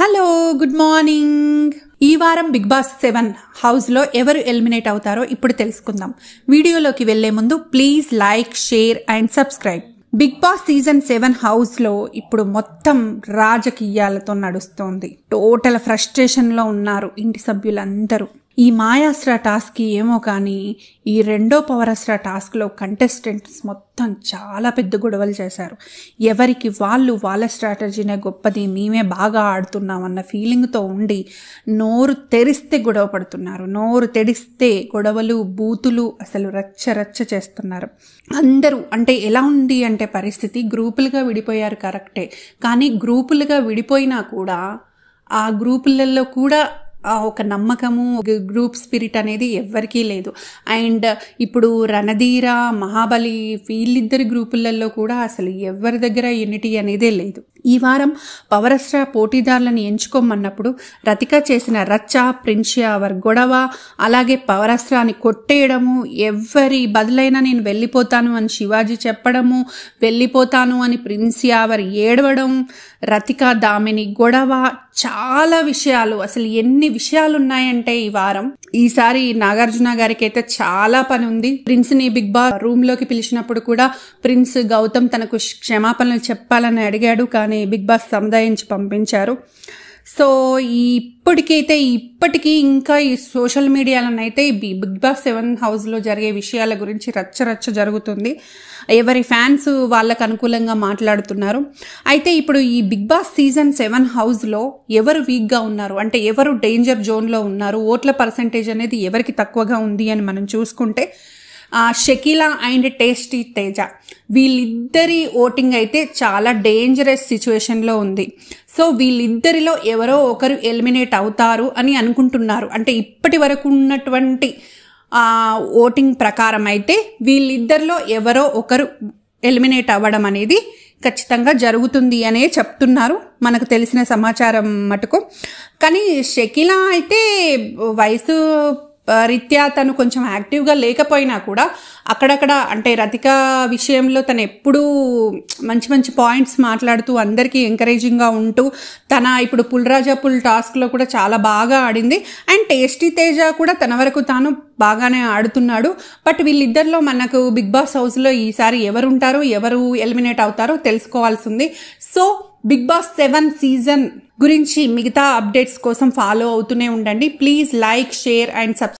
hello good morning ఈ వారం big Boss seven హౌస్లో ఎవరు ఎలిమినేట్ అవుతారో ఇప్పుడు తెలుసుకుందాం వీడియోలోకి వెళ్లే ముందు please like share and subscribe Bigg Boss season seven హౌస్లో ఇప్పుడు మొత్తం రాజకీయాలతో నడుస్తోంది టోటల్ ఫ్రస్ట్రేషన్లో ఉన్నారు ఇంటి సభ్యులందరూ ఈ మాయాశ్ర టాస్క్కి ఏమో కానీ ఈ రెండో పవరశ్ర టాస్క్లో కంటెస్టెంట్స్ మొత్తం చాలా పెద్ద గొడవలు చేశారు ఎవరికి వాళ్ళు వాళ్ళ స్ట్రాటజీనే గొప్పది మేమే బాగా ఆడుతున్నామన్న ఫీలింగ్తో ఉండి నోరు తెరిస్తే గొడవ పడుతున్నారు నోరు తెరిస్తే గొడవలు బూతులు అసలు రచ్చ రచ్చ చేస్తున్నారు అందరూ అంటే ఎలా ఉంది అంటే పరిస్థితి గ్రూపులుగా విడిపోయారు కరెక్టే కానీ గ్రూపులుగా విడిపోయినా కూడా ఆ గ్రూపులలో కూడా ఒక నమ్మకము గ్రూప్ స్పిరిట్ అనేది ఎవ్వరికీ లేదు అండ్ ఇప్పుడు రణధీర మహాబలి వీళ్ళిద్దరి గ్రూపులలో కూడా అసలు ఎవరి దగ్గర యూనిటీ అనేదే లేదు ఈ వారం పవరస్రా పోటీదారులను ఎంచుకోమన్నప్పుడు రతిక చేసిన రచ్చ ప్రిన్షియావర్ గొడవ అలాగే పవరస్రాని కొట్టేయడము ఎవరి బదులైనా నేను వెళ్ళిపోతాను అని శివాజీ చెప్పడము వెళ్ళిపోతాను అని ప్రిన్స్ ఏడవడం రతిక దామిని గొడవ చాలా విషయాలు అసలు ఎన్ని విషయాలు ఉన్నాయంటే ఈ వారం ఈసారి నాగార్జున గారికి అయితే చాలా పని ఉంది ప్రిన్స్ ని బిగ్ బాస్ రూమ్ లోకి పిలిచినప్పుడు కూడా ప్రిన్స్ గౌతమ్ తనకు క్షమాపణలు చెప్పాలని అడిగాడు కానీ బిగ్ బాస్ సముదాయించి పంపించారు సో ఇప్పటికైతే ఇప్పటికీ ఇంకా ఈ సోషల్ మీడియాలోనైతే బిగ్ బాస్ సెవెన్ హౌస్లో జరిగే విషయాల గురించి రచ్చ రచ్చ జరుగుతుంది ఎవరి ఫ్యాన్స్ వాళ్ళకు అనుకూలంగా మాట్లాడుతున్నారు అయితే ఇప్పుడు ఈ బిగ్ బాస్ సీజన్ సెవెన్ హౌస్లో ఎవరు వీక్గా ఉన్నారు అంటే ఎవరు డేంజర్ జోన్లో ఉన్నారు ఓట్ల పర్సంటేజ్ అనేది ఎవరికి తక్కువగా ఉంది అని మనం చూసుకుంటే షకీల అండ్ టేస్టీ తేజ వీళ్ళిద్దరి ఓటింగ్ అయితే చాలా డేంజరస్ సిచ్యువేషన్లో ఉంది సో వీళ్ళిద్దరిలో ఎవరో ఒకరు ఎలిమినేట్ అవుతారు అని అనుకుంటున్నారు అంటే ఇప్పటి వరకు ఉన్నటువంటి ఓటింగ్ ప్రకారం అయితే వీళ్ళిద్దరిలో ఎవరో ఒకరు ఎలిమినేట్ అవ్వడం అనేది ఖచ్చితంగా జరుగుతుంది అనే చెప్తున్నారు మనకు తెలిసిన సమాచారం మటుకు కానీ షకీలా అయితే వయసు రీత్యా తను కొంచెం యాక్టివ్గా లేకపోయినా కూడా అక్కడక్కడ అంటే రతిక విషయంలో తను ఎప్పుడూ మంచి మంచి పాయింట్స్ మాట్లాడుతూ అందరికీ ఎంకరేజింగ్గా ఉంటూ తన ఇప్పుడు పుల్రాజా పుల్ టాస్క్లో కూడా చాలా బాగా ఆడింది అండ్ టేస్టీ తేజ కూడా తన వరకు తాను బాగానే ఆడుతున్నాడు బట్ వీళ్ళిద్దరిలో మనకు బిగ్ బాస్ హౌస్లో ఈసారి ఎవరు ఉంటారు ఎవరు ఎలిమినేట్ అవుతారో తెలుసుకోవాల్సింది so Bigg Boss seven season గురించి మిగతా అప్డేట్స్ కోసం ఫాలో అవుతూనే ఉండండి please like share and subscribe